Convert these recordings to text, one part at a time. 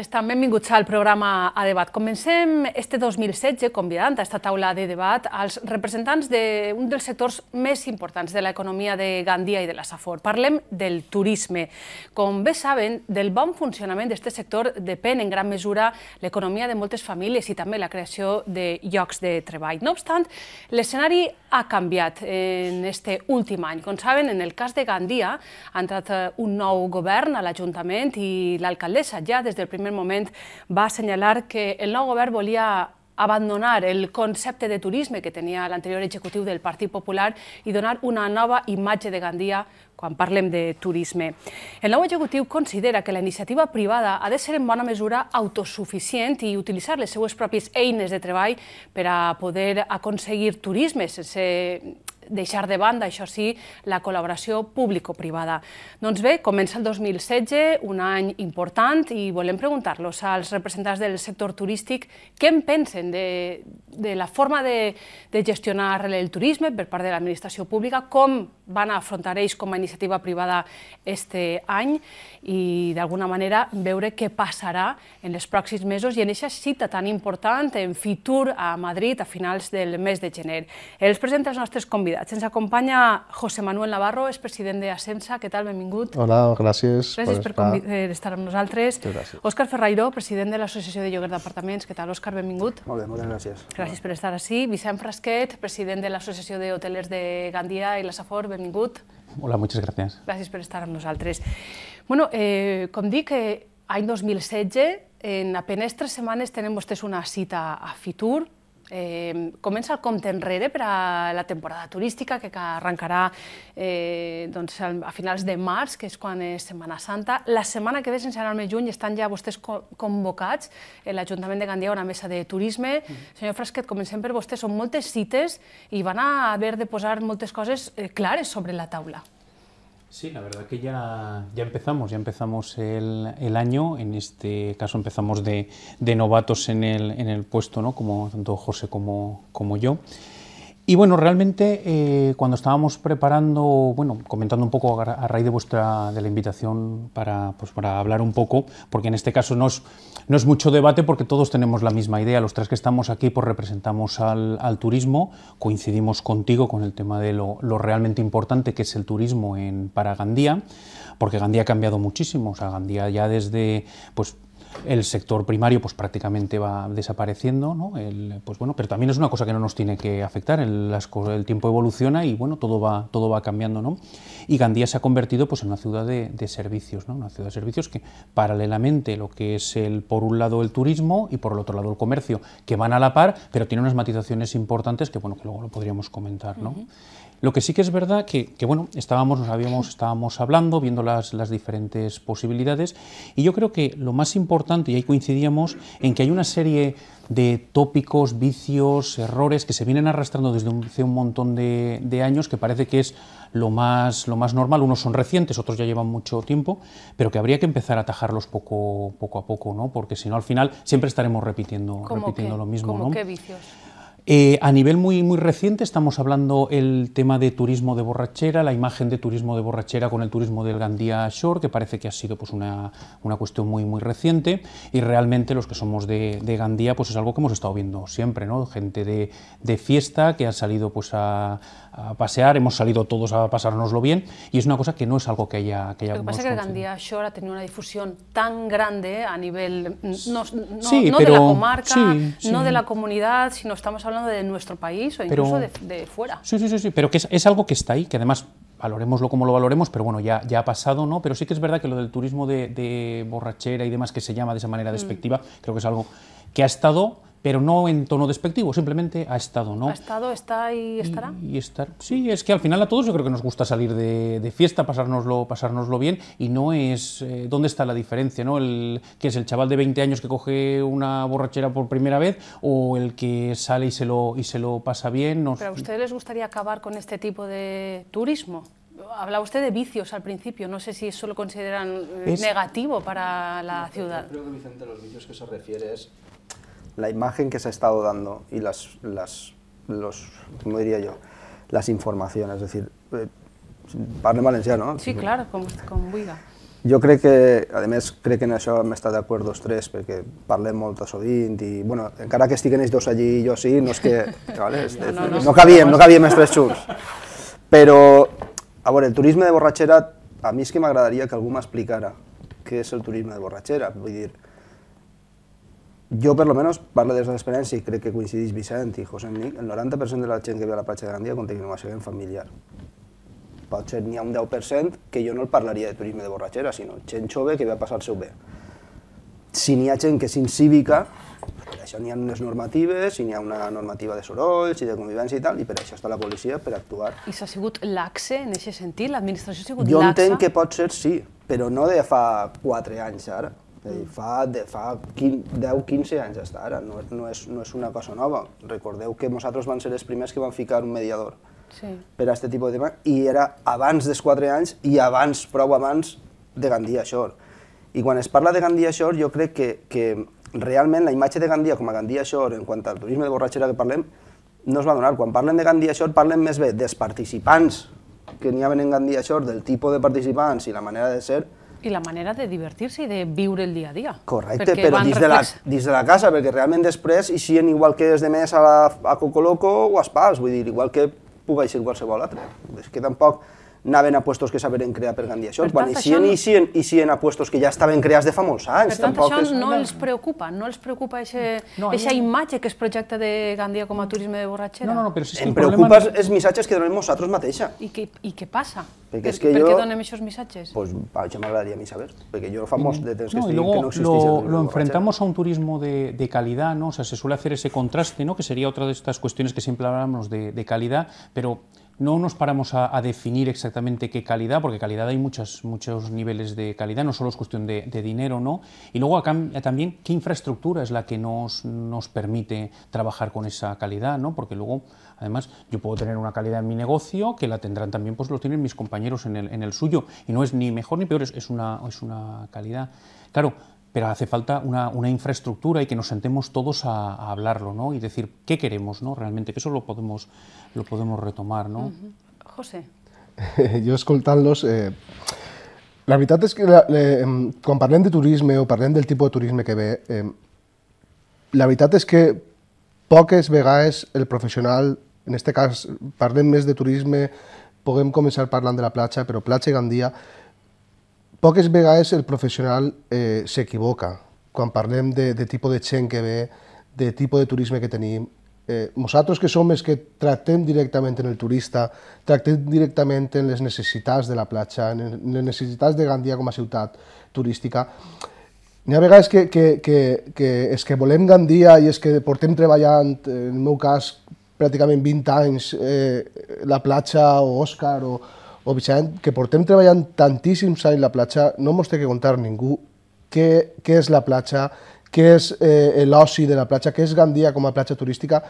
estan? Benvinguts al programa A Debat. Comencem este 2016 convidant a esta taula de debat als representants d'un de dels sectors més importants de l'economia de Gandia i de la Safor. Parlem del turisme. Com bé saben, del bon funcionament d'aquest sector depèn en gran mesura l'economia de moltes famílies i també la creació de llocs de treball. No obstant, l'escenari ha canviat en este últim any. Com saben, en el cas de Gandia ha entrat eh, un nou govern a l'Ajuntament i l'alcaldessa ja des del primer primer moment va assenyalar que el nou govern volia abandonar el concepte de turisme que tenia l'anterior executiu del Partit Popular i donar una nova imatge de Gandia quan parlem de turisme. El nou executiu considera que la iniciativa privada ha de ser en bona mesura autosuficient i utilitzar les seues pròpies eines de treball per a poder aconseguir turisme sense deixar de banda, això sí, la col·laboració público-privada. Doncs bé, comença el 2016, un any important, i volem preguntar-los als representants del sector turístic què en pensen de, de la forma de, de gestionar el turisme per part de l'administració pública, com van afrontar ells com a iniciativa privada este any i d'alguna manera veure què passarà en els pròxims mesos i en aquesta cita tan important en Fitur a Madrid a finals del mes de gener. Els presenta els nostres convidats. Ens acompanya José Manuel Navarro, és president d'Ascensa. Què tal? Benvingut. Hola, gràcies. Gràcies per, estar... Eh, per estar amb nosaltres. Òscar Ferrairó, president de l'Associació de Lloguer d'Apartaments. Què tal, Òscar? Benvingut. Molt bé, moltes gràcies. Gràcies per estar així. Vicent Frasquet, president de l'Associació d'Hotelers de Gandia i la Safor. Benvingut benvingut. Hola, moltes gràcies. Gràcies per estar amb nosaltres. Bueno, eh, com dic, eh, any 2016, en apenas tres setmanes tenim vostès una cita a Fitur, Eh, comença el compte enrere per a la temporada turística que arrencarà eh, doncs, a finals de març, que és quan és Setmana Santa. La setmana que ve, sense anar al mes juny, estan ja vostès convocats eh, l'Ajuntament de Gandia a una mesa de turisme. Mm. Senyor Frasquet, comencem per vostè. Són moltes cites i van a haver de posar moltes coses eh, clares sobre la taula. Sí, la verdad que ya, ya empezamos, ya empezamos el, el año, en este caso empezamos de, de novatos en el, en el puesto, ¿no? como tanto José como, como yo. Y bueno, realmente eh, cuando estábamos preparando, bueno, comentando un poco a, raíz de vuestra de la invitación para, pues, para hablar un poco, porque en este caso no es, no es mucho debate porque todos tenemos la misma idea. Los tres que estamos aquí pues, representamos al, turismo, coincidimos contigo con el tema de lo, realmente importante que es el turismo en, para Gandía, porque Gandía ha cambiado muchísimo. O sea, Gandía ya desde pues el sector primario pues prácticamente va desapareciendo, ¿no? El, pues bueno, pero también es una cosa que no nos tiene que afectar, el, las, el tiempo evoluciona y bueno, todo va, todo va cambiando, ¿no? Y Gandía se ha convertido pues en una ciudad de, servicios, ¿no? Una ciudad de servicios que paralelamente lo que es el, por un lado el turismo y por el otro lado el comercio, que van a la par, pero tiene unas matizaciones importantes que bueno, que luego lo podríamos comentar, ¿no? Lo que sí que es verdad que, que bueno, estábamos, nos habíamos, estábamos hablando, viendo las, las, diferentes posibilidades, y yo creo que lo más importante, y ahí coincidíamos, en que hay una serie de tópicos, vicios, errores que se vienen arrastrando desde un, hace un montón de, años, que parece que es lo más, lo más normal. Unos son recientes, otros ya llevan mucho tiempo, pero que habría que empezar a atajarlos poco, poco a poco, ¿no? Porque si no, al final siempre estaremos repitiendo, repitiendo lo mismo. ¿Cómo qué vicios? Eh, a nivel muy, muy reciente estamos hablando el tema de turismo de borrachera, la imagen de turismo de borrachera con el turismo del Gandía Shore, que parece que ha sido pues, una, cuestión muy, muy reciente y realmente los que somos de, Gandía pues, es algo que hemos estado viendo siempre, ¿no? gente de, fiesta que ha salido pues, a, a pasear, hemos salido todos a pasárnoslo bien y es una cosa que no es algo que haya... Que Lo que pasa es que Gandía Shore ha tenido una difusión tan grande eh, a nivel, mm, no, de la comarca, no de la comunidad, sino estamos hablando de nuestro país o incluso de, fuera. Sí, sí, sí, sí pero que es, algo que está ahí, que además valoremoslo como lo valoremos, pero bueno, ya, ya ha pasado, ¿no? Pero sí que es verdad que lo del turismo de, borrachera y demás que se llama de esa manera mm. despectiva, creo que es algo que ha estado pero no en tono despectivo, simplemente ha estado, ¿no? Ha estado, está y estará. Y, estar, sí, es que al final a todos yo creo que nos gusta salir de, fiesta, pasárnoslo, pasárnoslo bien, y no es eh, dónde está la diferencia, ¿no? El que es el chaval de 20 años que coge una borrachera por primera vez o el que sale y se lo, y se lo pasa bien. Pero a ustedes les gustaría acabar con este tipo de turismo. Hablaba usted de vicios al principio, no sé si eso lo consideran eh, negativo para la ciudad. Yo creo que Vicente, los vicios que se refiere es la imagen que se ha estado dando y las, las los, ¿cómo diría yo? Las informaciones, es decir, eh, valenciano. Sí, claro, con con Yo yo que, además, creo que en me están de acuerdo los tres, porque parlem so sovint y, bueno, encara que estiguen dos allí y yo sí, no es que... Vale, no, no, no, no cabíem, no tres a ver, el turismo de borrachera, a mí es que me agradaría que alguna explicara qué es el turismo de voy a decir, jo per lo menos parlo des de l'experiència i crec que coincideix Vicent i José Enric, el 90% de la gent que ve a la platja de Gran Dia continua sent familiar. Potser n'hi ha un 10% que jo no el parlaria de turisme de borratxera, sinó gent jove que ve a passar el seu bé. Si n'hi ha gent que és incívica, per això n'hi ha unes normatives, si n'hi ha una normativa de sorolls i de convivència i tal, i per això està la policia, per actuar. I s'ha sigut laxe en aquest sentit? L'administració ha sigut laxa? Jo entenc que pot ser sí, però no de fa 4 anys ara. És dir, fa, de, fa 10-15 anys està ara, no, no, és, no és una cosa nova. Recordeu que nosaltres vam ser els primers que van ficar un mediador sí. per a aquest tipus de tema i era abans dels 4 anys i abans, prou abans, de Gandia Shore. I quan es parla de Gandia Shore jo crec que, que realment la imatge de Gandia com a Gandia Shore en quant al turisme de borratxera que parlem no es va donar. Quan parlen de Gandia Shore parlen més bé dels participants que n'hi havien en Gandia Shore, del tipus de participants i la manera de ser, i la manera de divertir-se i de viure el dia a dia. Correcte, però dins, de la, dins de la casa, perquè realment després ixien igual que des de més a, la, a Cocoloco o a Spals, vull dir, igual que puga eixir qualsevol altre. És que tampoc anaven a puestos que s'haveren creat per Gandia això, per quan tant, eixien, això... eixien, eixien a puestos que ja estaven creats de fa molts anys. Per tant, això és... no els preocupa, no els preocupa aquesta no, imatge que es projecta de Gandia com a turisme de borratxera? No, no, no però si és que em el preocupa problema... els missatges que donem nosaltres mateixa. I què, i què passa? Perquè per, és que per jo... què donem aquests missatges? Pues, això m'agradaria a mi saber, perquè jo fa mm. molts de temps que, no, estic, luego, que no existeix lo, el turisme lo enfrentamos a un turisme de, de, calidad, ¿no? O sea, se suele hacer ese contraste, ¿no? Que sería otra de estas cuestiones que siempre hablamos de, de calidad, pero No nos paramos a, definir exactamente qué calidad, porque calidad hay muchos, muchos niveles de calidad, no solo es cuestión de, dinero, ¿no? Y luego también qué infraestructura es la que nos, nos permite trabajar con esa calidad, ¿no? Porque luego, además, yo puedo tener una calidad en mi negocio que la tendrán también, pues lo tienen mis compañeros en el, en el suyo, y no es ni mejor ni peor, es, una, es una calidad. Claro, pero hace falta una, una, infraestructura y que nos sentemos todos a, a, hablarlo, ¿no? Y decir qué queremos, ¿no? Realmente, que eso lo podemos, lo podemos retomar, ¿no? Uh -huh. José. jo escoltant-los... Eh, la veritat és que la, eh, quan parlem de turisme o parlem del tipus de turisme que ve, eh, la veritat és que poques vegades el professional, en aquest cas parlem més de turisme, puguem començar parlant de la platja, però platja i Gandia, Poques vegades el professional eh, s'equivoca quan parlem de, de tipus de gent que ve, de tipus de turisme que tenim. Eh, nosaltres que som els que tractem directament en el turista, tractem directament en les necessitats de la platja, en les necessitats de Gandia com a ciutat turística, N'hi ha vegades que, que, que, que és que volem Gandia i és que portem treballant, en el meu cas, pràcticament 20 anys, eh, la platja o Òscar o, o Vicent, que portem treballant tantíssims anys la platja, no ens té que contar ningú què, què és la platja, què és eh, l'oci de la platja, què és Gandia com a platja turística.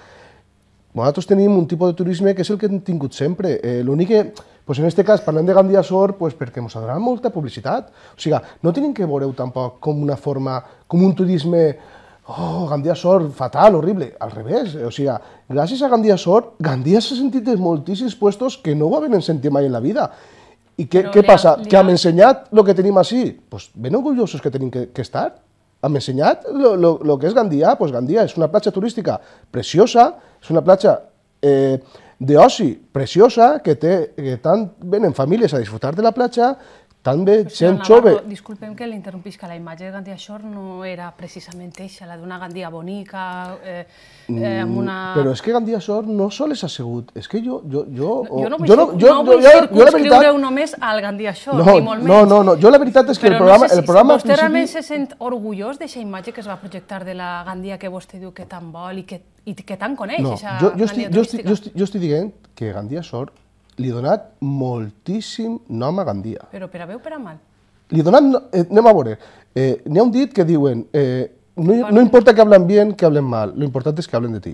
Nosaltres tenim un tipus de turisme que és el que hem tingut sempre. Eh, L'únic que, pues en aquest cas, parlant de Gandia Sor, pues perquè ens donat molta publicitat. O sigui, no tenim que veure-ho tampoc com una forma, com un turisme oh, Gandia sort, fatal, horrible. Al revés, eh, o sigui, gràcies a Gandia sort, Gandia s'ha sentit en moltíssims puestos que no ho havien sentit mai en la vida. I què, què passa? Ha... Que hem ensenyat el que tenim així. Doncs pues ben orgullosos que tenim que, que estar. Hem ensenyat el que és Gandia. Pues Gandia és una platja turística preciosa, és una platja eh, d'oci preciosa que, té, que tant venen famílies a disfrutar de la platja també Però sent Navarro, jove. Disculpem que que la imatge de Gandia Shore no era precisament eixa, la d'una Gandia bonica, eh, eh, amb mm, una... Però és que Gandia Shore no sol és assegut, és que jo... Jo, jo, no, jo no, jo, no, jo, no vull jo, jo, la veritat... només al Gandia Shore, no, ni molt menys. No, no, no, jo la veritat és que Però el programa... No sé si, el programa vostè principi... realment se sent orgullós d'aquesta imatge que es va projectar de la Gandia que vostè diu que tan vol i que, i que tan coneix, no, jo, jo, estic, jo, estic, jo, estic, jo estic dient que Gandia Shore li donat moltíssim nom a Gandia. Però per a bé o per a mal? Li donat, no, eh, anem a veure, eh, n'hi ha un dit que diuen eh, no, no importa que hablen bien, que hablen mal, lo important és que hablen de ti.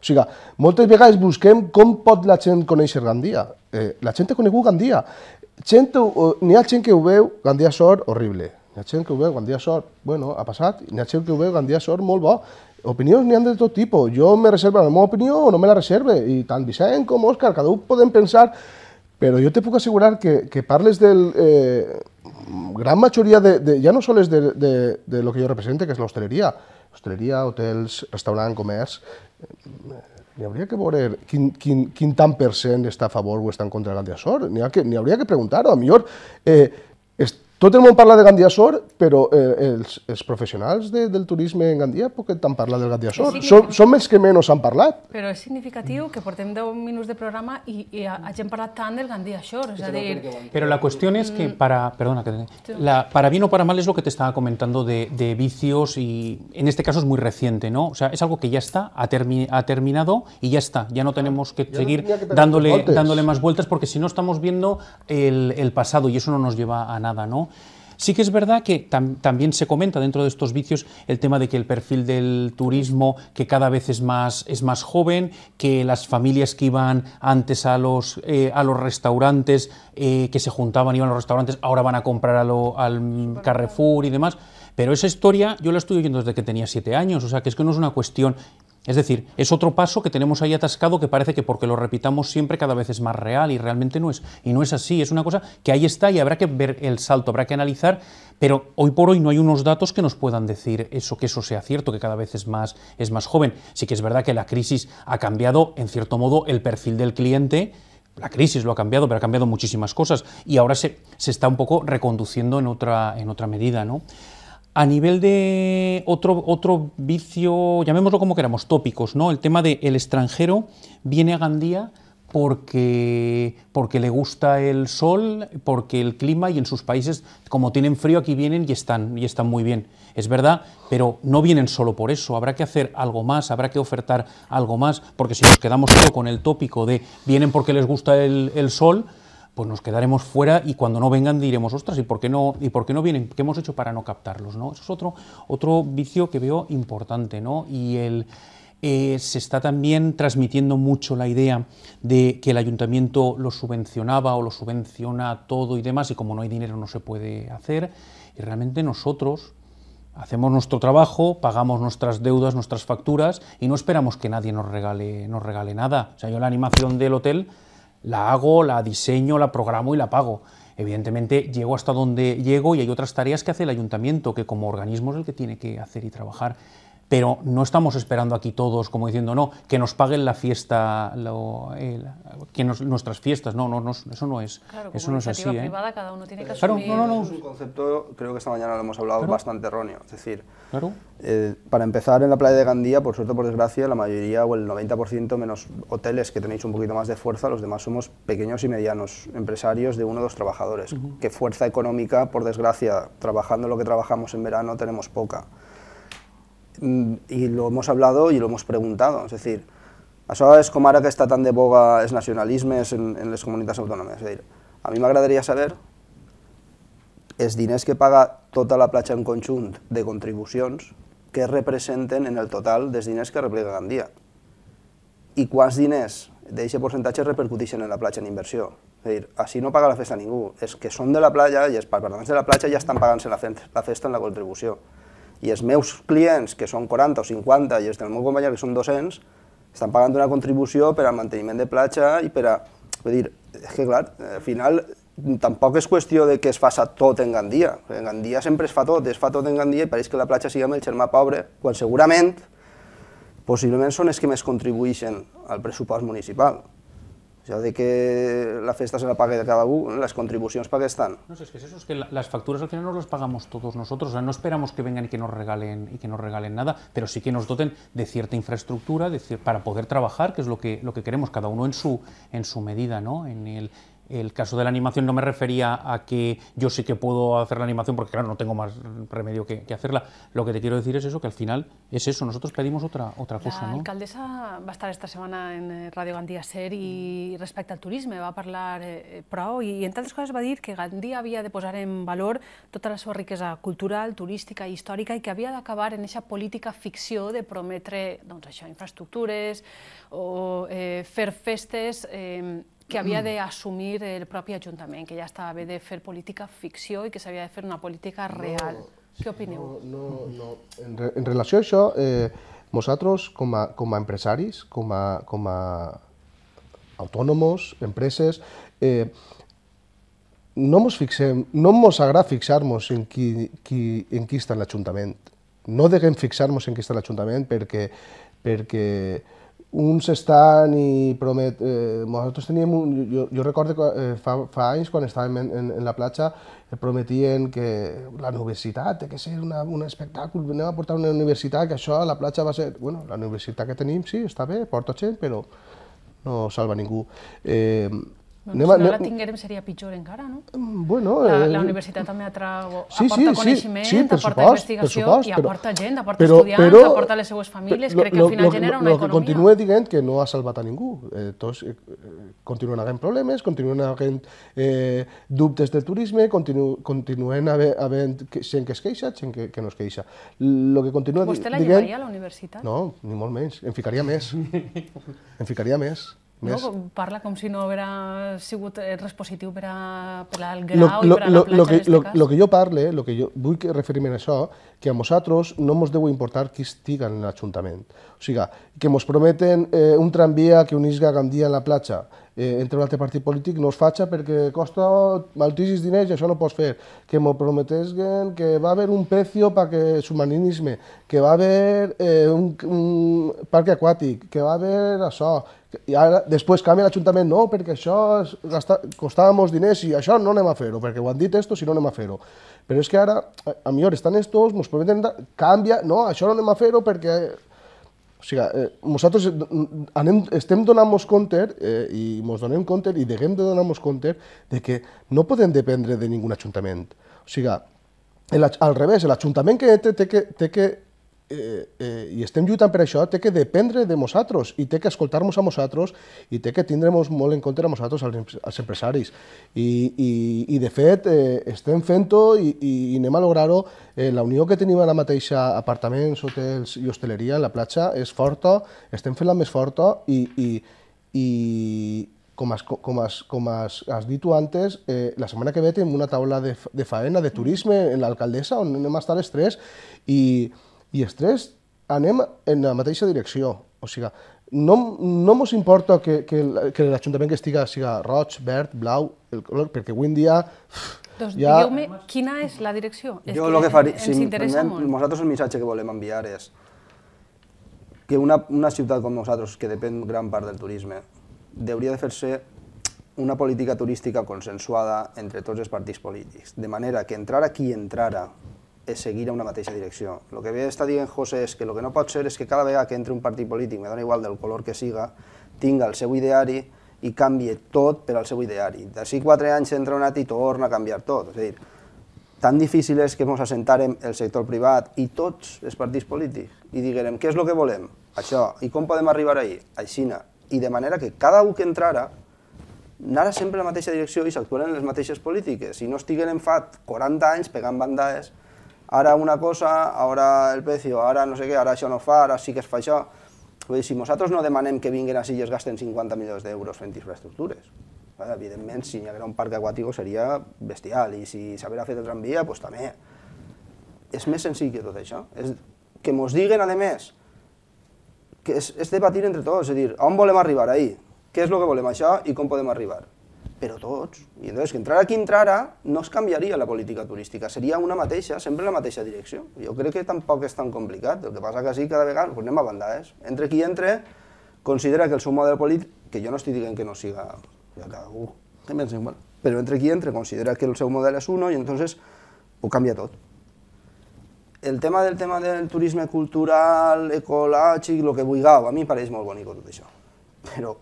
O sigui, moltes vegades busquem com pot la gent conèixer Gandia. Eh, la gent ha conegut Gandia. Gent, eh, n'hi ha gent que ho veu, Gandia sort, horrible gent que ho Gandia Sort, bueno, ha passat, ha gent que ho Gandia Sort, molt bo. Opinions n'hi han de tot tipus, jo me reservo la meva opinió o no me la reserve, i tant Vicent com Òscar, cada un podem pensar, però jo te puc assegurar que, que parles del... Eh, gran majoria de, de ja no sols de, de, de lo que jo represente, que és l'hostaleria, hostaleria, hotels, restaurant, comerç, n'hi hauria que veure quin, quin, quin tant per cent està a favor o està en contra de Gandia Sor, n'hi hauria que preguntar-ho, a millor... Eh, el mundo parla de Gandia Shore, pero eh, profesionales del turismo en Gandia porque están parla del Gandia Shore. Son són, que menos han hablado. Pero es significativo que portem 10 minutos de programa y i hagin del Gandia Shore. Este pero la cuestión es que mm. para, perdona, la, para bien o para mal es lo que te estaba comentando de, vicios y en este caso es muy reciente, ¿no? O sea, es algo que ya está, ha, terminado y ya está. Ya no tenemos que seguir dándole, dándole más vueltas porque si no estamos viendo el pasado y eso no nos lleva a nada, ¿no? Sí que es verdad que también se comenta dentro de estos vicios el tema de que el perfil del turismo que cada vez es más, es más joven, que las familias que iban antes a los, eh, a los restaurantes, eh, que se juntaban, iban a los restaurantes, ahora van a comprar lo, al Carrefour y demás. Pero esa historia yo la estoy oyendo desde que tenía siete años, o sea que es que no es una cuestión es decir, es otro paso que tenemos ahí atascado que parece que porque lo repitamos siempre cada vez es más real y realmente no es. Y no es así, es una cosa que ahí está y habrá que ver el salto, habrá que analizar, pero hoy por hoy no hay unos datos que nos puedan decir eso, que eso sea cierto, que cada vez es más, es más joven. Sí que es verdad que la crisis ha cambiado, en cierto modo, el perfil del cliente, la crisis lo ha cambiado, pero ha cambiado muchísimas cosas y ahora se, se está un poco reconduciendo en otra, en otra medida, ¿no? A nivel de otro, otro vicio, llamémoslo como queramos, tópicos, ¿no? El tema de el extranjero viene a Gandía porque, porque le gusta el sol, porque el clima y en sus países, como tienen frío, aquí vienen y están, y están muy bien. Es verdad, pero no vienen solo por eso, habrá que hacer algo más, habrá que ofertar algo más, porque si nos quedamos solo con el tópico de vienen porque les gusta el sol, pues nos quedaremos fuera y cuando no vengan diremos, ostras, ¿y por qué no, y por qué no vienen? ¿Qué hemos hecho para no captarlos? ¿no? Eso es otro, otro vicio que veo importante, ¿no? Y el... Eh, se está también transmitiendo mucho la idea de que el ayuntamiento lo subvencionaba o lo subvenciona todo y demás, y como no hay dinero no se puede hacer. Y realmente nosotros hacemos nuestro trabajo, pagamos nuestras deudas, nuestras facturas, y no esperamos que nadie nos regale, nos regale nada. O sea, yo la animación del hotel la hago, la diseño, la programo y la pago. Evidentemente llego hasta donde llego y hay otras tareas que hace el ayuntamiento, que como organismo es el que tiene que hacer y trabajar pero no estamos esperando aquí todos como diciendo, no, que nos paguen la fiesta, que nuestras fiestas, no, no, no, eso no es, claro, eso no es así. ¿eh? Privada, cada uno tiene que asumir. Es un concepto, creo que esta mañana lo hemos hablado, bastante erróneo, es decir, eh, para empezar en la playa de Gandía, por suerte por desgracia, la mayoría o el 90% menos hoteles que tenéis un poquito más de fuerza, los demás somos pequeños y medianos empresarios de uno o dos trabajadores, que fuerza económica, por desgracia, trabajando lo que trabajamos en verano tenemos poca. y lo hemos hablado y lo hemos preguntado, es decir, eso es como ahora que està tan de boga els nacionalismes en, en les comunitats autònomes, decir, a dir, a mi saber es diners que paga tota la platja en conjunt de contribuciones que representen en el total de diners que replega Gandia i quants diners ese percentatge repercutixen en la platja en inversión? Es decir, dir, no paga la festa ningú, és que són de la platja i es para de la platja ja estan pagándose la, la festa en la contribución i els meus clients, que són 40 o 50, i els del meu company, que són 200, estan pagant una contribució per al manteniment de platja i per a... Vull dir, és que clar, al final tampoc és qüestió de que es faça tot en Gandia. En Gandia sempre es fa tot, es fa tot en Gandia i pareix que la platja sigui amb el germà pobre, quan segurament, possiblement són els que més contribueixen al pressupost municipal. sea de que la fiesta se la pague de cada uno, las contribuciones para que están. No sé, es que es eso, es que las facturas al final no las pagamos todos nosotros, o sea, no esperamos que vengan y que nos regalen y que nos regalen nada, pero sí que nos doten de cierta infraestructura para poder trabajar, que es lo que, lo que queremos, cada uno en su, en su medida, ¿no? En el, el caso de la animación no me refería a que yo sé que puedo hacer la animación porque, claro, no tengo más remedio que, hacerla. Lo que te quiero decir es eso, que al final es eso. Nosotros pedimos otra, otra cosa. La alcaldesa va a estar esta semana en eh, Radio Gandía Ser y respecto al turismo va a hablar eh, y eh, en entre otras cosas va decir que Gandía había de posar en valor toda la riqueza riqueza cultural, turística e histórica y que había de acabar en esa política ficción de prometre infraestructuras o eh, fer festes eh, que havia mm. d'assumir el propi Ajuntament, que ja estava bé de fer política ficció i que s'havia de fer una política real. No, Què opineu? No, no, no. En, re, en relació a això, eh, nosaltres, com a, com a empresaris, com a, com a autònomos, empreses, eh, no ens fixem, no ens agrada fixar-nos en, qui, qui, en qui està l'Ajuntament. No deguem fixar-nos en qui està l'Ajuntament perquè, perquè uns estan i promet... Eh, nosaltres teníem un... Jo, jo recordo que eh, fa, fa anys, quan estàvem en, en, en la platja, eh, prometien que la universitat ha que ser una, un espectacle, anem a portar una universitat, que això a la platja va ser... Bueno, la universitat que tenim, sí, està bé, porta gent, però no salva ningú. Eh, doncs anem, si no la tinguérem seria pitjor encara, no? Mm, bueno, la, la eh, universitat també atrau, sí, aporta sí, coneixement, sí, aporta supost, investigació supost, i aporta gent, aporta però, estudiants, però, aporta les seues famílies, però, crec que al final lo, genera una lo, economia. Que continua dient que no ha salvat a ningú. Eh, tots eh, continuen havent problemes, continuen havent eh, dubtes del turisme, continu, continuen havent, havent gent que es queixa, gent que, que no es queixa. Lo que continua Vostè la llevaria a la universitat? No, ni molt menys. En ficaria més. en ficaria més. Més... No? parla com si no haguera sigut res positiu per, a, per al grau lo, lo, i per a la platja, lo que, lo, El que jo parle, lo que jo vull referir-me a això, que a nosaltres no ens deu importar qui estigui en l'Ajuntament. O sigui, que ens prometen eh, un tramvia que unisga Gandia a la platja, eh, entre un altre partit polític no es faci perquè costa moltíssims diners i això no pots fer. Que ens prometesquen que va haver un precio per que submarinisme, que va haver eh, un, un parc aquàtic, que va haver això, i ara, després canvia l'Ajuntament, no, perquè això gasta, costava molts diners i això no anem a fer-ho, perquè ho han dit esto, si no anem a fer-ho. Però és que ara, a, a millor, estan estos, mos prometen, canvia, no, això no anem a fer-ho perquè... O sigui, eh, nosaltres anem, estem donant-nos compte eh, i ens donem compte i deguem de donar-nos compte de que no podem dependre de ningú ajuntament. O sigui, el, al revés, l'Ajuntament que té, té, que, té que eh, eh, i estem lluitant per això, té que dependre de nosaltres i té que escoltar-nos a nosaltres i té que tindre molt en compte a nosaltres, als, als empresaris. I, i, I, de fet, eh, estem fent-ho i, i, i anem a lograr-ho. Eh, la unió que tenim ara mateix a apartaments, hotels i hosteleria en la platja és forta, estem fent-la més forta i, i, i com has, com has, com has, has dit tu antes, eh, la setmana que ve tenim una taula de, de faena, de turisme, en l'alcaldessa, on anem a estar els tres, i, i els tres anem en la mateixa direcció. O sigui, no, no mos importa que, que, que l'Ajuntament que estiga siga roig, verd, blau, el color, perquè avui en dia... Doncs ja... digueu-me quina és la direcció. És jo el que faria, si prenem, nosaltres el missatge que volem enviar és que una, una ciutat com nosaltres, que depèn gran part del turisme, hauria de fer-se una política turística consensuada entre tots els partits polítics, de manera que entrar aquí entrara és seguir a una mateixa direcció. El que ve està dient José és que el que no pot ser és que cada vegada que entre un partit polític, me dona igual del color que siga, tinga el seu ideari i canvie tot per al seu ideari. D'ací quatre anys entra un i torna a canviar tot. És a dir, tan difícil és que ens assentarem el sector privat i tots els partits polítics i diguem què és el que volem, això, i com podem arribar ahir, aixina, i de manera que cada un que entrara anara sempre a la mateixa direcció i s'actuaren les mateixes polítiques i no estiguen en fat 40 anys pegant bandades ara una cosa, ara el precio, ara no sé què, ara això no fa, ara sí que es fa això. Vull dir, si nosaltres no demanem que vinguin així i es gasten 50 milions d'euros fent infraestructures, Vale? Eh, evidentment, si hi haguera un parc aquàtic seria bestial, i si s'haguera fet el tramvia, doncs també. És més senzill que tot això. És que mos diguen, a més, que és, és debatir entre tots, és a dir, on volem arribar ahir, què és el que volem això i com podem arribar però tots. I llavors, que entrara qui entrara, no es canviaria la política turística, seria una mateixa, sempre la mateixa direcció. Jo crec que tampoc és tan complicat, el que passa que sí, cada vegada, doncs anem a bandades. Entre qui entre, considera que el seu model polític, que jo no estic dient que no siga, ja un, que ens igual, però entre qui entre considera que el seu model és uno i entonces ho canvia tot. El tema del tema del turisme cultural, ecològic, el que vulgueu, a mi em pareix molt bonic tot això. Però,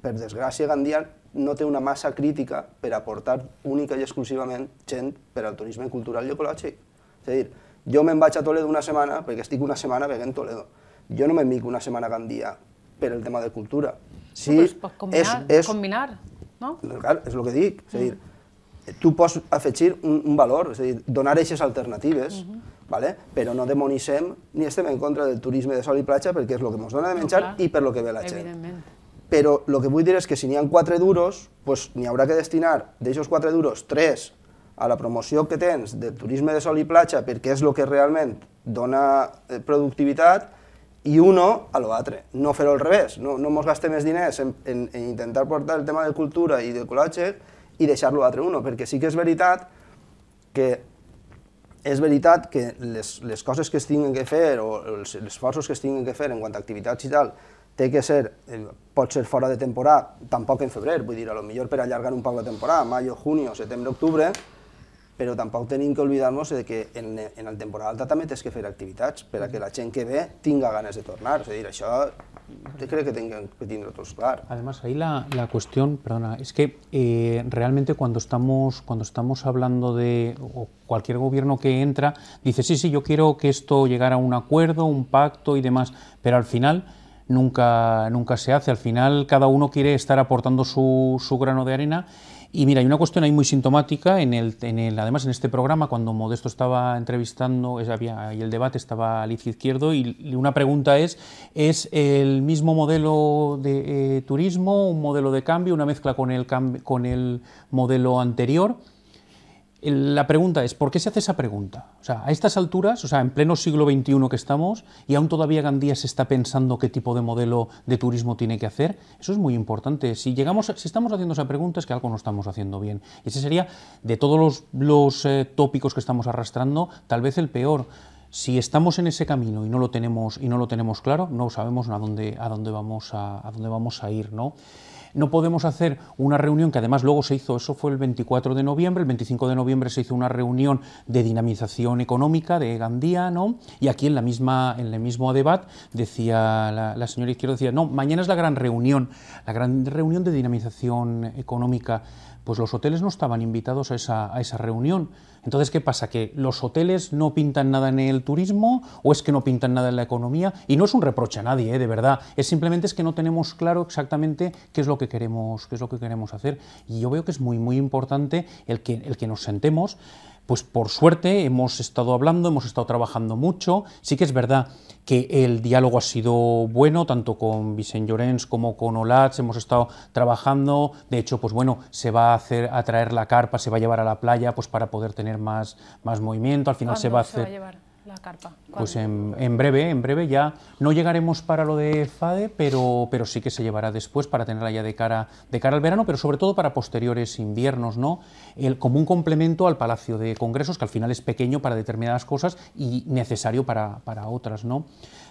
per desgràcia, Gandia no té una massa crítica per aportar única i exclusivament gent per al turisme cultural i ecològic. És a dir, jo me'n vaig a Toledo una setmana perquè estic una setmana veient Toledo. Jo no me'n mico una setmana a dia per el tema de cultura. Sí, no, però es combinar, és, és, combinar, no? Clar, és el que dic. És a dir, mm. tu pots afegir un, un valor, és a dir, donar aquestes alternatives, uh mm-hmm. -huh. vale? però no demonicem ni estem en contra del turisme de sol i platja perquè és el que ens dona de menjar no, i per lo que ve la gent però el que vull dir és que si n'hi ha 4 duros, pues, n'hi haurà que destinar d'aquests 4 duros 3 a la promoció que tens de turisme de sol i platja, perquè és el que realment dona eh, productivitat, i uno a l'altre, no fer-ho al revés, no, no mos gastem més diners en, en, en intentar portar el tema de cultura i de col·latge i deixar-lo a l'altre uno, perquè sí que és veritat que és veritat que les, les coses que es tinguin que fer o els esforços que es tinguin que fer en quant a activitats i tal, Tiene que ser, el ser fora de temporada, tampoco en febrer, vull dir, a lo mejor per alargar un poco la temporada, mayo, junio, septiembre, octubre, pero tampoco tenim que olvidarnos de que en, la temporada alta també tens que fer activitats para que la gent que ve tenga ganas de tornar, o a dir, creo que tengan que tener otros claro. Además, ahí la, la, cuestión, perdona, es que eh, realmente cuando estamos, cuando estamos hablando de o cualquier gobierno que entra, dice, sí, sí, yo quiero que esto llegara a un acuerdo, un pacto y demás, pero al final nunca, nunca se hace. Al final cada uno quiere estar aportando su, su grano de arena. Y mira, hay una cuestión ahí muy sintomática, en el, en el, además en este programa, cuando Modesto estaba entrevistando, había el debate, estaba Alicia Izquierdo, y una pregunta es, ¿es el mismo modelo de eh, turismo, un modelo de cambio, una mezcla con el, con el modelo anterior? La pregunta es, ¿por qué se hace esa pregunta? O sea, a estas alturas, o sea, en pleno siglo XXI que estamos, y aún todavía Gandía se está pensando qué tipo de modelo de turismo tiene que hacer, eso es muy importante. Si, llegamos, si estamos haciendo esa pregunta es que algo no estamos haciendo bien. ese sería, de todos los, eh, tópicos que estamos arrastrando, tal vez el peor. Si estamos en ese camino y no lo tenemos, y no lo tenemos claro, no sabemos a dónde, a dónde, vamos, a, dónde vamos a ir, ¿no? No podemos hacer una reunión que además luego se hizo, eso fue el 24 de noviembre, el 25 de noviembre se hizo una reunión de dinamización económica de Gandía, ¿no? Y aquí en la misma en el mismo debate decía la, señora izquierda decía, "No, mañana es la gran reunión, la gran reunión de dinamización económica pues los hoteles no estaban invitados a esa, a esa, reunión. Entonces, ¿qué pasa? ¿Que los hoteles no pintan nada en el turismo o es que no pintan nada en la economía? Y no es un reproche a nadie, ¿eh? de verdad. Es simplemente es que no tenemos claro exactamente qué es lo que queremos, qué es lo que queremos hacer. Y yo veo que es muy, muy importante el que, el que nos sentemos. Pues por suerte hemos estado hablando, hemos estado trabajando mucho. Sí que es verdad que el diálogo ha sido bueno, tanto con Vicente Llorens como con Olats, hemos estado trabajando, de hecho, pues bueno, se va a hacer atraer traer la carpa, se va a llevar a la playa, pues para poder tener más, más movimiento, al final se va a hacer... Pues en, breve, en breve ya no llegaremos para lo de FADE, pero, pero sí que se llevará después para tenerla ya de cara, de cara al verano, pero sobre todo para posteriores inviernos, ¿no? como un complemento al Palacio de Congresos, que al final es pequeño para determinadas cosas y necesario para, para otras, ¿no?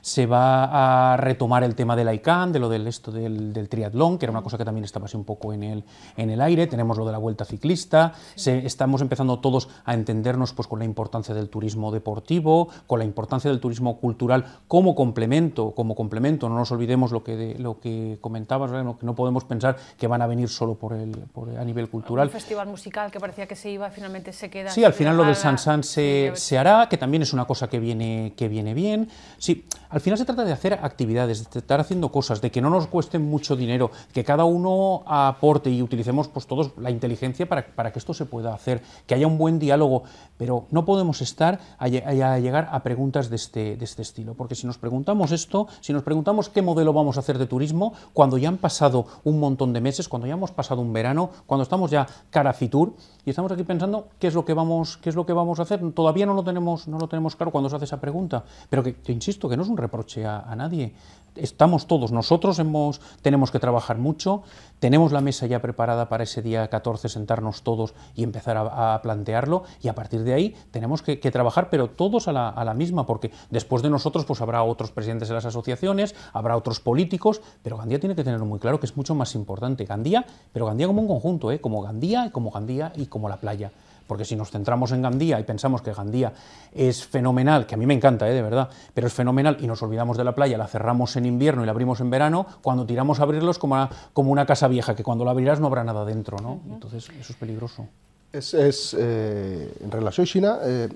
se va a retomar el tema del ICANN, de lo del esto del, triatlón, que era una cosa que también estaba así un poco en el, en el aire, tenemos lo de la vuelta ciclista, estamos empezando todos a entendernos pues, con la importancia del turismo deportivo, con la importancia del turismo cultural como complemento, como complemento, no nos olvidemos lo que, de, lo que comentabas, que no podemos pensar que van a venir solo por el, por, a nivel cultural. Un festival musical que parecía que se iba, finalmente se queda. Sí, al final lo del San se, hará, que también es una cosa que viene, que viene bien. Sí, al final se trata de hacer actividades, de estar haciendo cosas, de que no nos cuesten mucho dinero, que cada uno aporte y utilicemos pues todos la inteligencia para, para que esto se pueda hacer, que haya un buen diálogo, pero no podemos estar a, llegar a preguntas de este, de este estilo, porque si nos preguntamos esto, si nos preguntamos qué modelo vamos a hacer de turismo, cuando ya han pasado un montón de meses, cuando ya hemos pasado un verano, cuando estamos ya cara Fitur y estamos aquí pensando qué es lo que vamos, qué es lo que vamos a hacer, todavía no lo tenemos, no lo tenemos claro cuando se hace esa pregunta, pero que, que insisto que no es un reproche a, nadie. Estamos todos, nosotros hemos, tenemos que trabajar mucho, tenemos la mesa ya preparada para ese día 14, sentarnos todos y empezar a, plantearlo, y a partir de ahí tenemos que, trabajar, pero todos a la, misma, porque después de nosotros pues habrá otros presidentes de las asociaciones, habrá otros políticos, pero Gandía tiene que tenerlo muy claro que es mucho más importante Gandía, pero Gandía como un conjunto, ¿eh? como Gandía, como Gandía y como la playa porque si nos centramos en Gandía y pensamos que Gandía es fenomenal, que a mí me encanta, ¿eh? de verdad, pero es fenomenal y nos olvidamos de la playa, la cerramos en invierno y la abrimos en verano, cuando tiramos a abrirlos como, como una casa vieja, que cuando la abrirás no habrá nada dentro, ¿no? Entonces eso es peligroso. Es, eh, en relación a China, eh,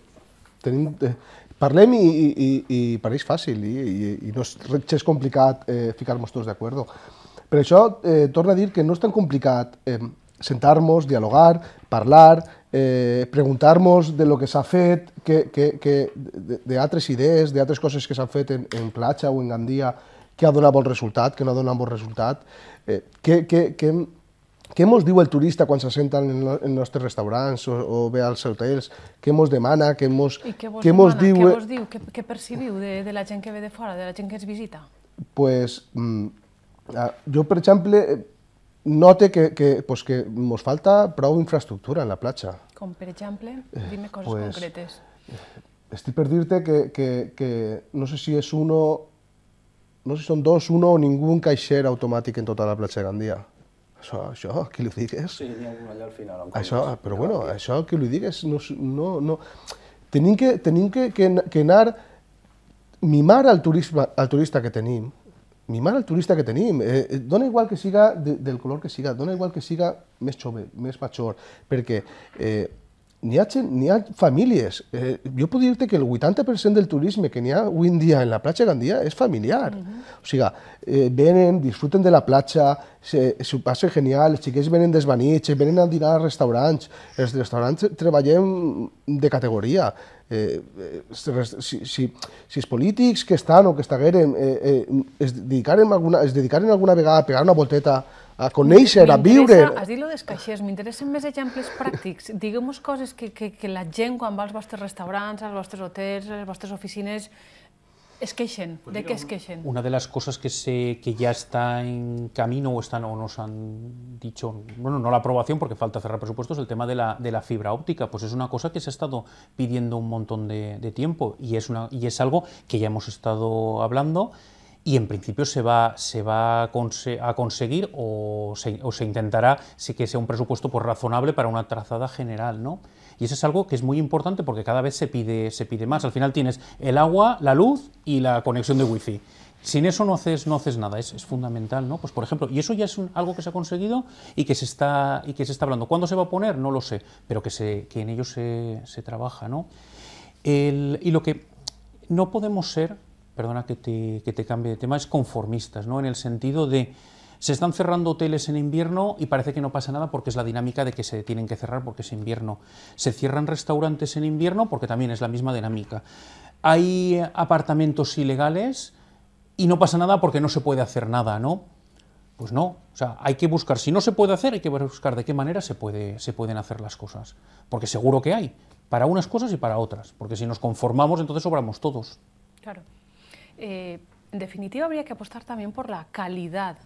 y eh, parlem fácil, y no es és complicat eh, ficar-nos tots d'acord. Per eh, a dir que no es tan complicado... sentarnos, dialogar, parlar, eh, preguntar-nos de lo que s'ha fet, que, que, que d'altres idees, d'altres coses que s'han fet en, en platja o en Gandia, que ha donat bon resultat, que no ha donat bon resultat, eh, que, que, que, què mos diu el turista quan s'assenten en, en nostres restaurants o, o bé als hotels? Què mos demana? Què mos, què mos diu? Què eh? vos diu? què percibiu de, de la gent que ve de fora, de la gent que es visita? Pues, mm, jo, per exemple, eh, note que, que, pues que mos falta prou infraestructura en la platja. Com per exemple? Dime coses pues, concretes. Estic per dir-te que, que, que no sé si és uno, no sé si són dos, uno o ningú un caixer automàtic en tota la platja de Gandia. Això, això qui li digues? Sí, hi ha un allà al final. Això, però bueno, això qui li digues? No, no, no. Tenim que, tenim que, que, que anar, mimar al, turisme, al turista que tenim, mimar el turista que tenim. Eh, eh, dona igual que siga de, del color que siga, dona igual que siga més jove, més major, perquè eh, n'hi ha, hi ha famílies. Eh, jo puc dir-te que el 80% del turisme que n'hi ha avui en dia en la platja Gandia és familiar. Uh mhm. -huh. O sigui, eh, venen, disfruten de la platja, s'ho passa genial, els xiquets venen desvanits, venen a dinar a restaurants, els restaurants treballem de categoria eh, eh si, si, si els polítics que estan o que estagueren eh, eh, es, dedicaren alguna, es dedicaren alguna vegada a pegar una volteta a conèixer, a viure... Has dit lo dels caixers, m'interessen més exemples pràctics. Diguem-nos coses que, que, que la gent, quan va als vostres restaurants, als vostres hotels, a les vostres oficines, Pues ¿De qué es Una de las cosas que, se, que ya está en camino o, están, o nos han dicho, bueno, no la aprobación porque falta cerrar presupuestos, el tema de la, de la fibra óptica. Pues es una cosa que se ha estado pidiendo un montón de, tiempo y es, una, y es algo que ya hemos estado hablando y en principio se va, se va a, conseguir o se, o se, intentará sí que sea un presupuesto pues, razonable para una trazada general, ¿no? Y eso es algo que es muy importante porque cada vez se pide, se pide más. Al final tienes el agua, la luz y la conexión de wifi. Sin eso no haces, no haces nada, es, fundamental, ¿no? Pues por ejemplo, y eso ya es algo que se ha conseguido y que se está, y que se está hablando. ¿Cuándo se va a poner? No lo sé, pero que, se, en ello se, trabaja, ¿no? y lo que no podemos ser, perdona que te, que te cambie de tema, es conformistas, ¿no? En el sentido de se están cerrando hoteles en invierno y parece que no pasa nada porque es la dinámica de que se tienen que cerrar porque es invierno. Se cierran restaurantes en invierno porque también es la misma dinámica. Hay apartamentos ilegales y no pasa nada porque no se puede hacer nada, ¿no? Pues no, o sea, hay que buscar, si no se puede hacer, hay que buscar de qué manera se, puede, se pueden hacer las cosas, porque seguro que hay, para unas cosas y para otras, porque si nos conformamos entonces sobramos todos. Claro. Eh, en definitiva, habría que apostar también por la calidad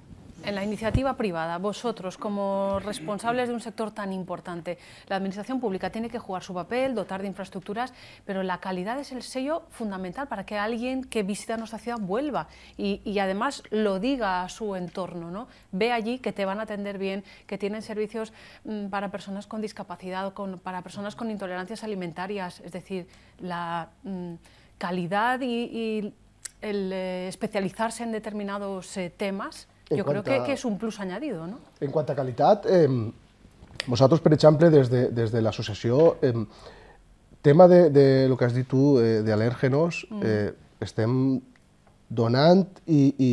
en la iniciativa privada, vosotros como responsables de un sector tan importante, la administración pública tiene que jugar su papel, dotar de infraestructuras, pero la calidad es el sello fundamental para que alguien que visita nuestra ciudad vuelva y, además lo diga a su entorno, ¿no? Ve allí que te van a atender bien, que tienen servicios mm, para personas con discapacidad con, para personas con intolerancias alimentarias, es decir, la mm, calidad y, el eh, especializarse en determinados eh, temas Yo creo que, que, es un plus añadido, ¿no? En cuanto a calidad, eh, vosaltres, per exemple, des de, des de l'associació, eh, tema de, de lo que has dit tu, eh, d'al·lèrgenos, mm. eh, estem donant i, i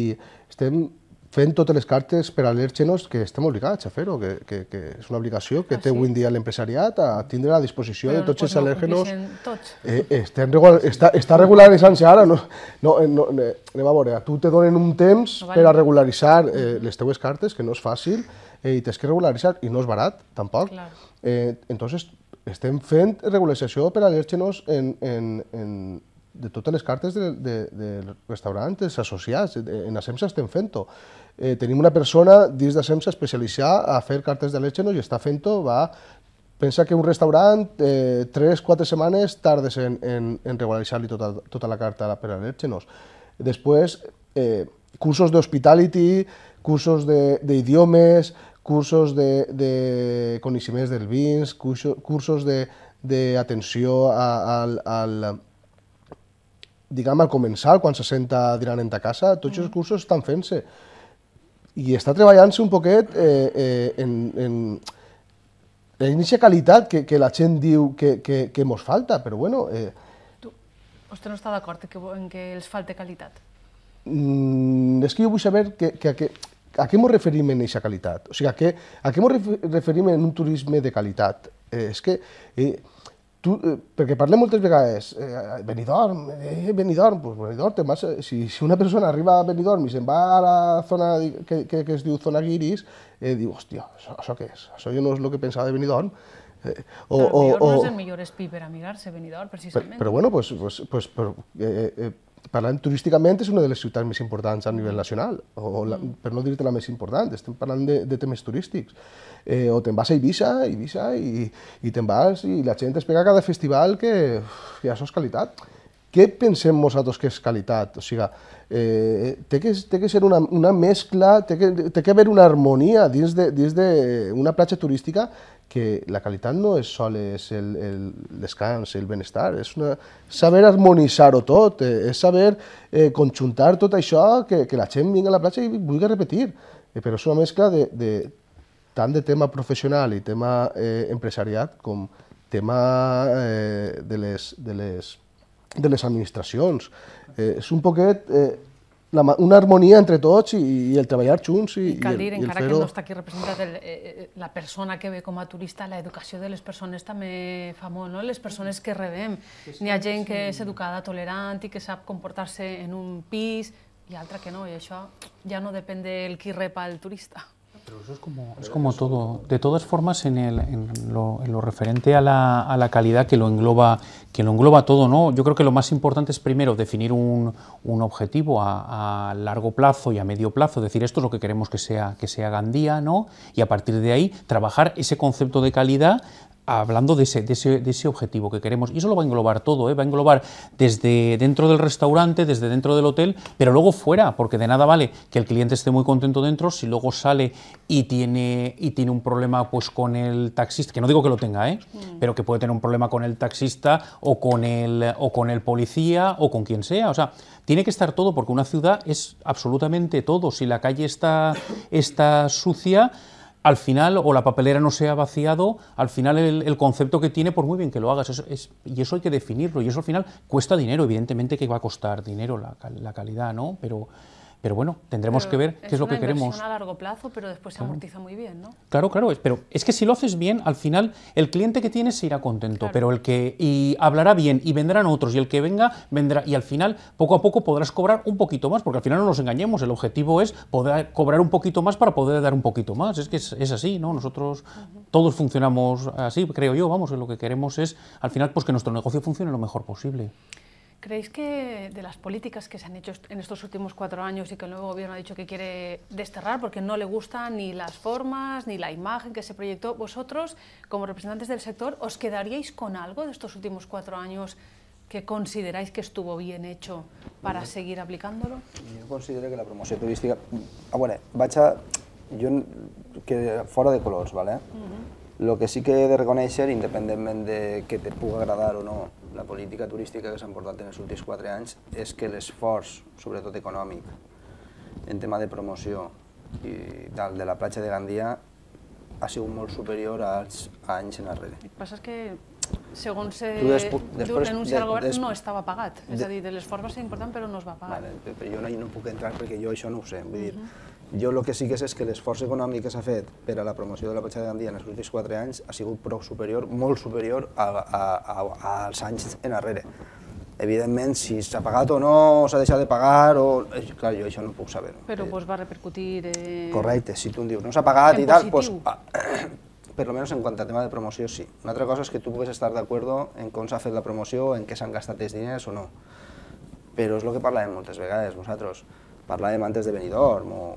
estem fent totes les cartes per a l'Erxenos que estem obligats a fer-ho, que, que, que és una obligació que ah, té sí? avui dia l'empresariat a tindre a disposició Però de tots els al·lèrgenos. Tots. Eh, eh regular, està, està regularitzant-se ara, no, no, eh, no, eh, anem a veure, a tu te donen un temps no per a regularitzar eh, les teues cartes, que no és fàcil, eh, i tens que regularitzar, i no és barat, tampoc. Clar. Eh, entonces, estem fent regularització per a l'Erxenos en, en, en, de totes les cartes de, de, de restaurants, dels associats. En Asemsa estem fent-ho. Eh, tenim una persona dins d'Asemsa especialitzada a fer cartes de Lecheno i està fent-ho, va... Pensa que un restaurant, eh, 3-4 setmanes tardes en, en, en regularitzar-li tota, tota la carta per a Lechenos. Després, eh, cursos d'hospitality, cursos d'idiomes, cursos de, de coneixements dels vins, cursos, d'atenció de, de al, al, diguem, al començar, quan se senta dinant en ta casa, tots els mm. cursos estan fent-se. I està treballant-se un poquet eh, eh, en, en, en aquesta qualitat que, que la gent diu que, que, que mos falta, però bueno... Eh, tu, vostè no està d'acord en, en que els falta qualitat? Mm, és que jo vull saber que, que, que, a què ens referim en aquesta qualitat? O sigui, a què, a què ens referim en un turisme de qualitat? Eh, és que eh, tu, eh, perquè parlem moltes vegades, eh, Benidorm, eh, Benidorm, pues Benidorm, te vas, si, si una persona arriba a Benidorm i se'n va a la zona que, que, que es diu zona guiris, eh, diu, hòstia, això, això què és? Això jo no és el que pensava de Benidorm, Eh, o, però o, o, no és el millor espí per amigar mirar-se Benidorm, precisament. Però, però bueno, pues, pues, pues, per, eh, eh, eh parlant turísticament és una de les ciutats més importants a nivell nacional, o la, mm. per no dir-te la més important, estem parlant de, de temes turístics. Eh, o te'n vas a Eivissa, Eivissa i, i te'n vas i la gent es pega a cada festival que, que ja sos qualitat què pensem nosaltres que és qualitat? O sigui, eh, té, que, té que ser una, una mescla, té que, té que haver una harmonia dins d'una dins de platja turística que la qualitat no és és el, el descans, el benestar, és una, saber harmonitzar-ho tot, eh, és saber eh, conjuntar tot això que, que la gent vingui a la platja i vulgui repetir. Eh, però és una mescla de, de, tant de tema professional i tema eh, empresariat com tema eh, de les, de les de les administracions. Eh, és un poquet eh, la, una harmonia entre tots i, i el treballar junts. I, I cal dir, i el, encara i el que no està aquí representat el, eh, eh, la persona que ve com a turista, l'educació de les persones també fa molt, no? les persones que rebem. N'hi ha gent que és educada, tolerant i que sap comportar-se en un pis i altra que no, i això ja no depèn del qui repa el turista. es como, es como todo. De todas formas, en, lo, referente a la, calidad que lo engloba, que lo engloba todo, ¿no? Yo creo que lo más importante es primero definir un, un objetivo a, largo plazo y a medio plazo, decir esto es lo que queremos que sea, que sea Gandía, ¿no? Y a partir de ahí trabajar ese concepto de calidad hablando de ese, de ese, de ese objetivo que queremos. Y eso lo va a englobar todo, ¿eh? va a englobar desde dentro del restaurante, desde dentro del hotel, pero luego fuera, porque de nada vale que el cliente esté muy contento dentro si luego sale y tiene, y tiene un problema pues con el taxista, que no digo que lo tenga, ¿eh? Mm. pero que puede tener un problema con el taxista o con el, o con el policía o con quien sea. O sea, tiene que estar todo porque una ciudad es absolutamente todo. Si la calle está, está sucia, al final o la papelera no se ha vaciado, al final el, concepto que tiene, por muy bien que lo hagas, es, y eso hay que definirlo, y eso al final cuesta dinero, evidentemente que va a costar dinero la, la calidad, ¿no? Pero, pero bueno, tendremos que ver qué es, lo que queremos. Es a largo plazo, pero después se amortiza muy bien, ¿no? Claro, claro. Pero es que si lo haces bien, al final el cliente que tienes se irá contento, pero el que y hablará bien y vendrán otros y el que venga vendrá y al final poco a poco podrás cobrar un poquito más, porque al final no nos engañemos. El objetivo es poder cobrar un poquito más para poder dar un poquito más. Es que es, es así, ¿no? Nosotros todos funcionamos así, creo yo. Vamos, lo que queremos es al final pues que nuestro negocio funcione lo mejor posible. ¿Creéis que de las políticas que se han hecho en estos últimos cuatro años y que el nuevo gobierno ha dicho que quiere desterrar porque no le gustan ni las formas ni la imagen que se proyectó, vosotros, como representantes del sector, ¿os quedaríais con algo de estos últimos cuatro años que consideráis que estuvo bien hecho para seguir aplicándolo? Yo considero que la promoción turística... Ah, bueno, bacha yo fuera que de colores, ¿vale? El que sí que he de reconèixer, independentment de que te pugui agradar o no la política turística que s'han portat en els últims quatre anys, és que l'esforç, sobretot econòmic, en tema de promoció i tal, de la platja de Gandia, ha sigut molt superior als anys en arrere. El que passa és que segons se denuncia el govern, des, no estava pagat. De, és a dir, l'esforç va ser important, però no es va pagar. Vale, però jo no, no puc entrar perquè jo això no ho sé. Vull dir, uh -huh jo el que sí que sé és que l'esforç econòmic que s'ha fet per a la promoció de la petjada de Gandia en els últims 4 anys ha sigut prou superior, molt superior a, a, a, als anys enrere. Evidentment, si s'ha pagat o no, s'ha deixat de pagar, o... Eh, clar, jo això no puc saber. -ho. Però eh, pues, va repercutir... Eh... Correcte, si tu em dius no s'ha pagat en i tal, pues, ah, per lo menos en quant a tema de promoció sí. Una altra cosa és que tu puguis estar d'acord en com s'ha fet la promoció, en què s'han gastat els diners o no. Però és el que parlàvem moltes vegades vosaltres parlàvem antes de Benidorm, o...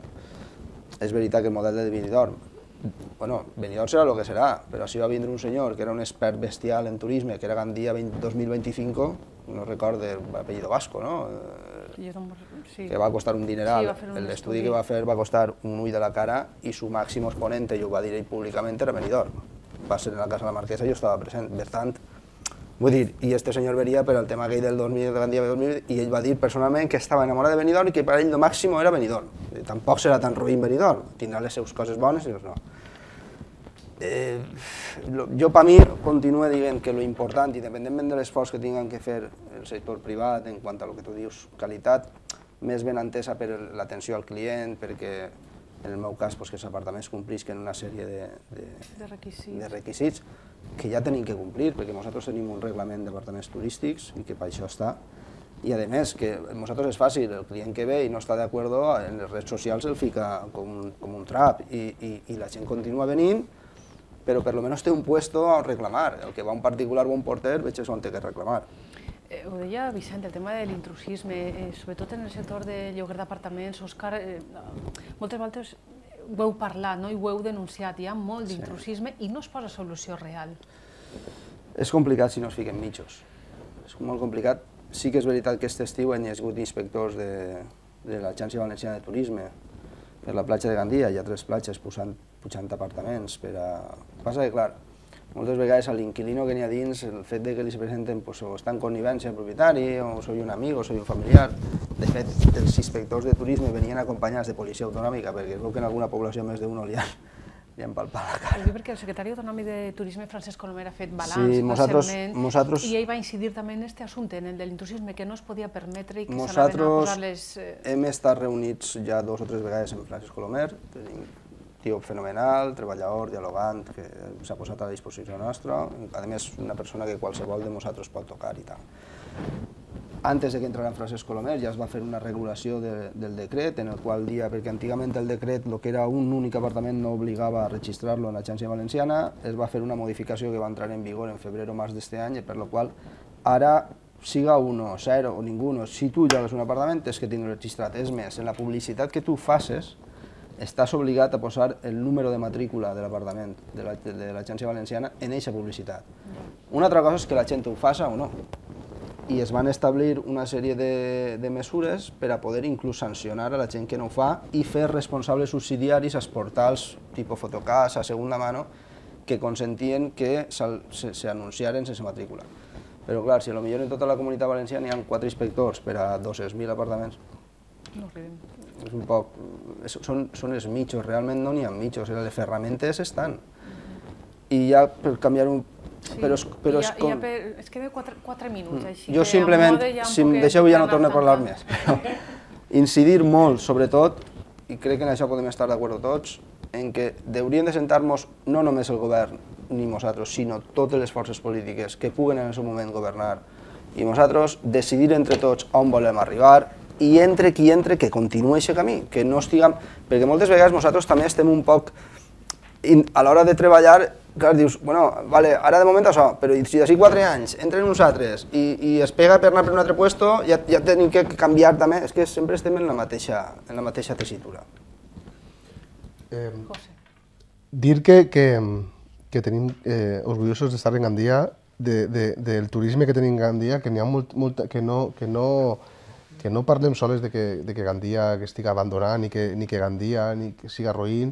és veritat que el model de Benidorm, bueno, Benidorm serà el que serà, però si va vindre un senyor que era un expert bestial en turisme, que era Gandia 20, 2025, no recordo l'apellido vasco, no? Sí. que va costar un dineral, sí, l'estudi que va fer va costar un ull de la cara i su màxim exponente, i ho va dir ell públicament, era Benidorm. Va ser a la Casa de la Marquesa i jo estava present. Per tant, Vull dir, i este senyor veria per el tema gay del 2000, de l'any 2000, i ell va dir personalment que estava enamorat de Benidorm i que per ell el màxim era Benidorm. Eh, tampoc serà tan roïn Benidorm, tindrà les seves coses bones i les no. Eh, jo per mi continuo dient que lo important, independentment de l'esforç que tinguin que fer el sector privat en quant a lo que tu dius qualitat, més ben entesa per l'atenció al client, perquè en el meu cas pues, que els apartaments complisquen una sèrie de, de, de requisits, de requisits que ja tenim que complir, perquè nosaltres tenim un reglament d'apartaments turístics i que per això està. I a més, que nosaltres és fàcil, el client que ve i no està d'acord en les redes socials el fica com, com un trap i, i, i la gent continua venint, però per lo menos té un puesto a reclamar. El que va un particular bon porter, veig és on té que reclamar eh, ho deia Vicent, el tema de l'intrusisme, eh, sobretot en el sector de lloguer d'apartaments, Òscar, eh, moltes voltes ho heu parlat no? i ho heu denunciat, hi ha molt d'intrusisme sí. i no es posa solució real. És complicat si no es fiquen mitjos. És molt complicat. Sí que és veritat que aquest estiu han hagut inspectors de, de l'Agència Valenciana de Turisme per la platja de Gandia, hi ha tres platges posant, pujant apartaments. Per a... El que passa que, clar, moltes vegades a l'inquilino que n'hi ha dins, el fet de que li se presenten pues, o estan connivència al propietari, o soy un amic, o soy un familiar... De fet, els inspectors de turisme venien acompanyats de policia autonòmica, perquè es veu que en alguna població més d'un li han, li han palpat la cara. perquè el secretari autonòmic de Turisme, Francesc Colomer, ha fet balanç sí, nosaltres, nosaltres, i ell va incidir també en aquest assumpte, en el de l'intrusisme, que no es podia permetre i que s'anaven a posar les... Nosaltres eh, hem estat reunits ja dos o tres vegades amb Francesc Colomer, tenim tio fenomenal, treballador, dialogant, que s'ha posat a disposició nostra, a més una persona que qualsevol de nosaltres pot tocar i tal. Antes de que entrara en Francesc Colomer ja es va fer una regulació de, del decret en el qual dia, perquè antigament el decret el que era un únic apartament no obligava a registrar-lo en l'Agència Valenciana, es va fer una modificació que va entrar en vigor en febrer o març d'este any, per la qual ara siga o zero o ninguno, si tu llogues un apartament, és que tindre registrat. És més, en la publicitat que tu faces, estàs obligat a posar el número de matrícula de l'apartament de l'Agència Valenciana en eixa publicitat. Una altra cosa és que la gent ho faça o no. I es van establir una sèrie de, de mesures per a poder inclús sancionar a la gent que no ho fa i fer responsables subsidiaris als portals tipus Fotocasa, Segunda Mano, que consentien que s'anunciaren sense matrícula. Però clar, si a lo millor en tota la comunitat valenciana hi ha quatre inspectors per a 200.000 apartaments, no és un poc... Són, són els mitjos, realment no n'hi ha mitjos, les ferramentes estan. I ja per canviar un... Sí, però és, però ja, és com... Ja per, es queda quatre, quatre minuts, així Jo simplement, ja si em deixeu ja no torno a parlar més. Incidir molt, sobretot, i crec que en això podem estar d'acord tots, en que hauríem de sentar-nos no només el govern ni nosaltres, sinó totes les forces polítiques que puguen en el seu moment governar. I nosaltres decidir entre tots on volem arribar, i entre qui entre que continuï aquest camí, que no estiguem... Perquè moltes vegades nosaltres també estem un poc... A l'hora de treballar, clar, dius, bueno, vale, ara de moment això, però si d'ací quatre anys entren uns altres i, i es pega per anar per un altre puesto, ja, ja tenim que canviar també, és que sempre estem en la mateixa, en la mateixa tessitura. Eh, dir que, que, que tenim eh, orgullosos d'estar en Gandia, de, de, del turisme que tenim en Gandia, que n'hi ha molt, molt, que no, que no, que no parlem sols de que, de que Gandia que estigui abandonant, ni que, ni que Gandia ni que siga roïn,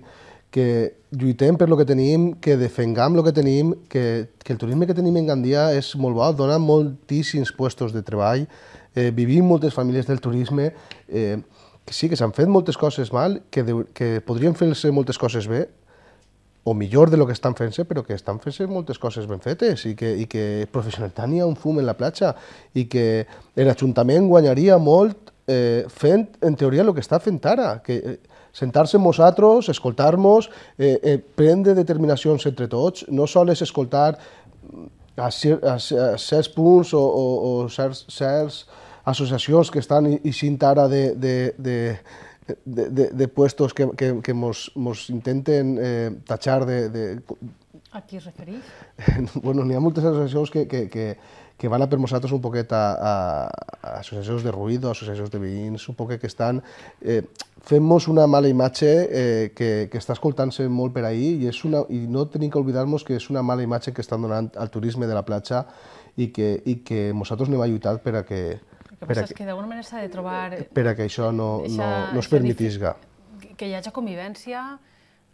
que lluitem per lo que tenim, que defengam lo que tenim, que, que el turisme que tenim en Gandia és molt bo, dona moltíssims puestos de treball, eh, vivim moltes famílies del turisme, eh, que sí, que s'han fet moltes coses mal, que, de, que podríem fer-se moltes coses bé, o millor de lo que estan fent-se, però que estan fent-se moltes coses ben fetes i que, i que professionalitat n'hi ha un fum en la platja i que l'Ajuntament guanyaria molt eh, fent, en teoria, el que està fent ara, que eh, sentar-se amb nosaltres, escoltar-nos, eh, eh, prendre determinacions entre tots, no sols escoltar mm, a, cer a, a certs punts o, o, o certs, certs associacions que estan i ara de, de, de, de, de, de puestos que, que, que mos, mos, intenten eh, tachar de, de... A qui es referís? bueno, n'hi ha moltes associacions que, que, que, que van a per nosaltres un poquet a, a, a associacions de ruïdo, associacions de veïns, un poquet que estan... Eh, Fem-nos una mala imatge eh, que, que està escoltant-se molt per ahir i, és una, i no tenim que oblidar-nos que és una mala imatge que estan donant al turisme de la platja i que, i que nosaltres anem a lluitar per a que, que passa és que d'alguna manera s'ha de trobar... Per a que això no, no, no es permetisga. Que hi hagi convivència,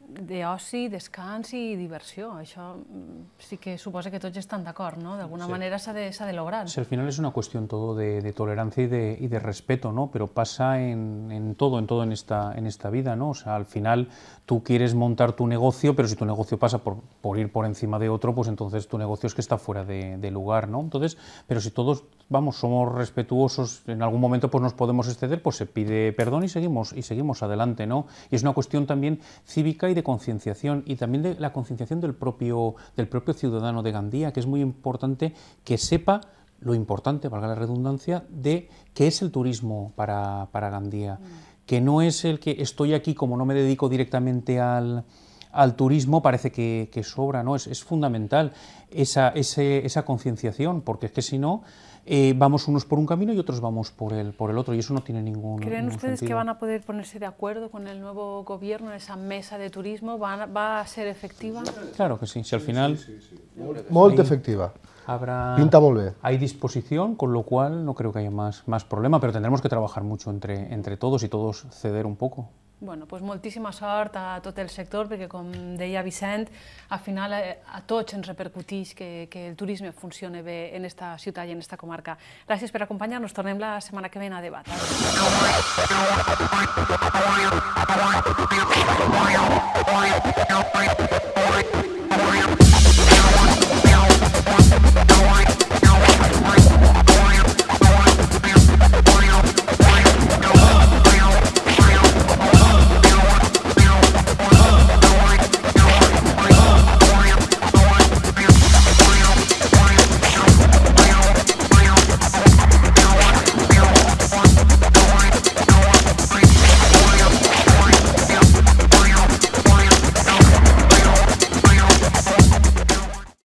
de osy descanso y diversión. Eso mm, sí que supone que están de acuerdo, no? De alguna manera se de, de lograr. al final es una cuestión todo de, tolerancia y de, respeto, ¿no? Pero pasa en, todo, en todo en esta, en esta vida, ¿no? O sea, al final tú quieres montar tu negocio, pero si tu negocio pasa por, por ir por encima de otro, pues entonces tu negocio es que está fuera de, de lugar, ¿no? Entonces, pero si todos, vamos, somos respetuosos, en algún momento pues nos podemos exceder, pues se pide perdón y seguimos, y seguimos adelante, ¿no? Y es una cuestión también cívica y de concienciación y también de la concienciación del propio, del propio ciudadano de Gandía, que es muy importante que sepa lo importante, valga la redundancia, de qué es el turismo para, Gandía, mm. que no es el que estoy aquí como no me dedico directamente al, al turismo parece que, sobra, ¿no? Es, fundamental esa, concienciación, porque es que si no, eh, vamos unos por un camino y otros vamos por el, por el otro, y eso no tiene ningún ¿Creen ustedes que van a poder ponerse de acuerdo con el nuevo gobierno, en esa mesa de turismo? ¿Va a ser efectiva? Claro que sí, si al final... Sí, efectiva. Habrá, Pinta volver. Hay disposición, con lo cual no creo que haya más, más problema, pero tendremos que trabajar mucho entre, entre todos y todos ceder un poco. bueno, doncs moltíssima sort a tot el sector, perquè com deia Vicent, al final eh, a, tots ens repercutix que, que el turisme funcione bé en esta ciutat i en esta comarca. Gràcies per acompanyar-nos. Tornem la setmana que ve a debat. Adéu.